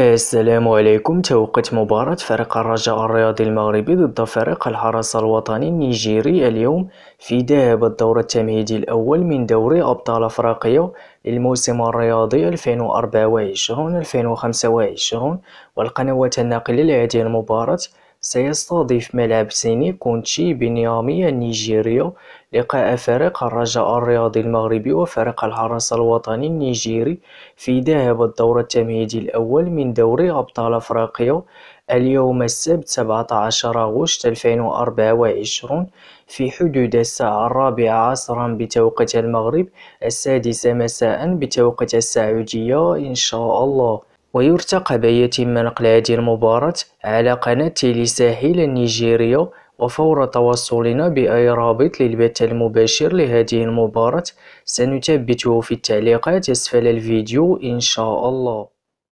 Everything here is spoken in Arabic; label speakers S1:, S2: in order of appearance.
S1: السلام عليكم توقيت مباراة فريق الرجاء الرياضي المغربي ضد فريق الحرس الوطني النيجيري اليوم في ذهاب الدور التمهيدي الأول من دوري أبطال أفريقيا للموسم الرياضي 2024-2025 والقنوات الناقلة لهذه المباراة سيستضيف ملعب سيني كونتشي بنيامي النيجيرية لقاء فريق الرجاء الرياضي المغربي وفريق الحرس الوطني النيجيري في ذهب الدور التمهيدي الأول من دوري أبطال أفريقيا اليوم السبت 17 غشت 2024 في حدود الساعة الرابعة عصرا بتوقيت المغرب السادسة مساء بتوقيت السعودية إن شاء الله ويرتقى بيتم نقل هذه المباراة على قناة تيلي ساحل النيجيريا وفور توصلنا بأي رابط للبث المباشر لهذه المباراة سنثبته في التعليقات أسفل الفيديو إن شاء الله